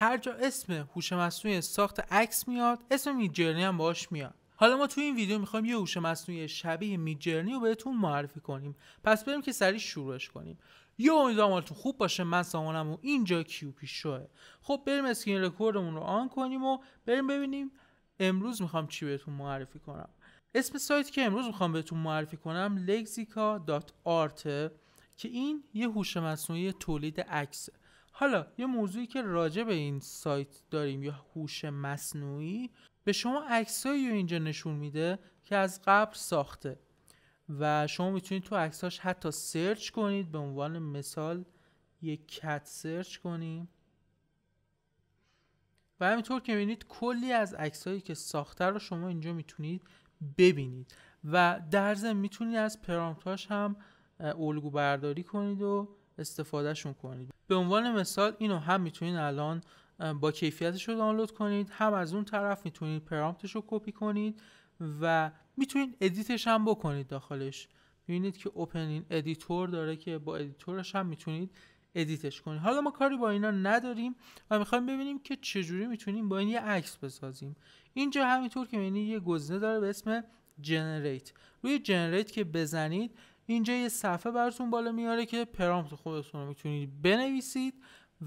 هر جا اسم هوش مصنوعی ساخت عکس میاد اسم میجرنی هم باش میاد حالا ما تو این ویدیو میخوایم یه هوش مصنوعی شبیه میجرنی رو بهتون معرفی کنیم پس بریم که سریع شروعش کنیم یه امیدوارم حالتون خوب باشه من سامانم و اینجا کیوپی شوه خب بریم اسکرین رکوردمون رو آن کنیم و بریم ببینیم امروز میخوام چی بهتون معرفی کنم اسم سایتی که امروز میخوام بهتون معرفی کنم lexica.art که این یه هوش مصنوعی تولید عکسه حالا یه موضوعی که راجع به این سایت داریم یا هوش مصنوعی به شما عکسایی رو اینجا نشون میده که از قبل ساخته و شما میتونید تو عکساش حتی سرچ کنید به عنوان مثال یک کت سرچ کنیم و همینطور که میبینید کلی از عکسایی که ساخته رو شما اینجا میتونید ببینید و در ضمن میتونید از پرامپتاش هم الگو برداری کنید و استفادهشون کنید به عنوان مثال اینو هم میتونید الان با کیفیتش رو دانلود کنید هم از اون طرف میتونید پرامپتش رو کپی کنید و میتونید ادیتش هم بکنید داخلش میبینید که اوپنین ادیتور داره که با ادیتورش هم میتونید ادیتش کنید حالا ما کاری با اینا نداریم و میخوایم ببینیم که چجوری میتونیم با این یه عکس بسازیم اینجا همینطور که میبینید یه گزینه داره به اسم جنریت روی جنریت که بزنید اینجا یه صفحه براتون بالا میاره که پرامپت خودتون رو میتونید بنویسید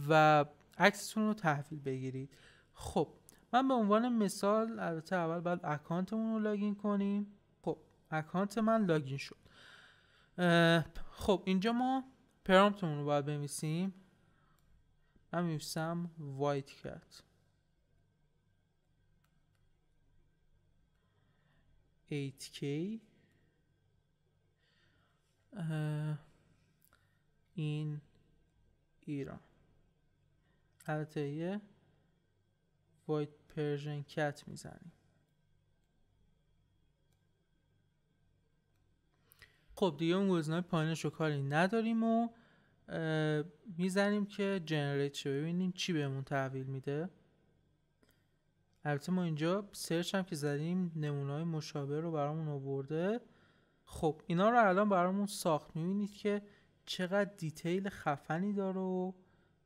و عکستون رو تحویل بگیرید خب من به عنوان مثال البته اول بعد اکانتمون رو لاگین کنیم خب اکانت من لاگین شد خب اینجا ما پرامپتمون رو باید بنویسیم من میویسم وایت کرد k این ایران البته یه وایت پرژن کت میزنیم خب دیگه اون گزینه‌های پایینش رو کاری نداریم و میزنیم که جنریت ببینیم چی بهمون تحویل میده البته ما اینجا سرچ هم که زدیم نمونه های مشابه رو برامون آورده خب اینا رو الان برامون ساخت میبینید که چقدر دیتیل خفنی داره و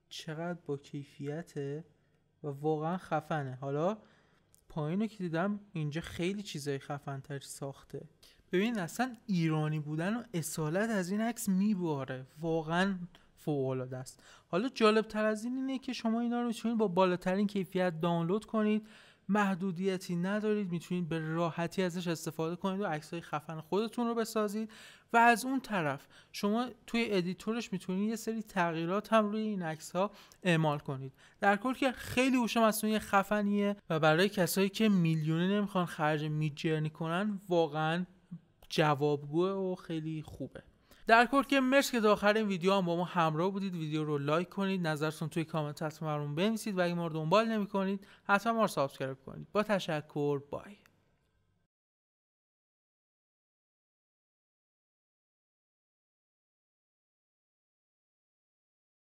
چقدر با کیفیته و واقعا خفنه حالا پایین رو که دیدم اینجا خیلی چیزای خفنتر ساخته ببینید اصلا ایرانی بودن و اصالت از این عکس میباره واقعا فوقالعاده است حالا جالب تر از این اینه که شما اینا رو میتونید با بالاترین کیفیت دانلود کنید محدودیتی ندارید میتونید به راحتی ازش استفاده کنید و عکسای خفن خودتون رو بسازید و از اون طرف شما توی ادیتورش میتونید یه سری تغییرات هم روی این عکس ها اعمال کنید در کل که خیلی هوش مصنوعی خفنیه و برای کسایی که میلیونه نمیخوان خرج میجرنی کنن واقعا جوابگوه و خیلی خوبه در کل که مرسی که تا آخر این ویدیو هم با ما همراه بودید ویدیو رو لایک کنید نظرتون توی کامنت حتما برامون بنویسید و اگه ما رو دنبال نمیکنید حتما ما رو سابسکرایب کنید با تشکر بای